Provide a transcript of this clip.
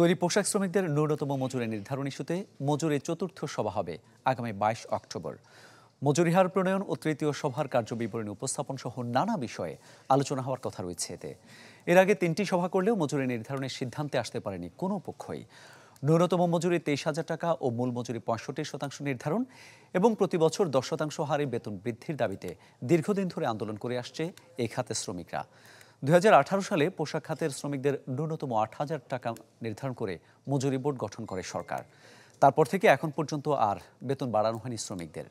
তৈরি পোশাক শ্রমিকদের ন্যূনতম মজুরি নির্ধারণ ইস্যুতে মজুরি চতুর্থ সভা হবে আগামী বাইশ অক্টোবর মজুরিহার প্রণয়ন ও তৃতীয় সভার কার্যবিবরণী উপস্থাপন সহ নানা বিষয়ে আলোচনা হওয়ার কথা রয়েছে এতে এর আগে তিনটি সভা করলেও মজুরি নির্ধারণের সিদ্ধান্তে আসতে পারেনি কোনো পক্ষই ন্যূনতম মজুরি তেইশ হাজার টাকা ও মূল মজুরি পঁয়ষট্টি শতাংশ নির্ধারণ এবং প্রতি বছর দশ শতাংশ হারে বেতন বৃদ্ধির দাবিতে দীর্ঘদিন ধরে আন্দোলন করে আসছে এই খাতে শ্রমিকরা দু সালে পোশাক খাতের শ্রমিকদের ন্যূনতম আট হাজার টাকা নির্ধারণ করে মজুরি বোর্ড গঠন করে সরকার তারপর থেকে এখন পর্যন্ত আর বেতন বাড়ানো হয়নি শ্রমিকদের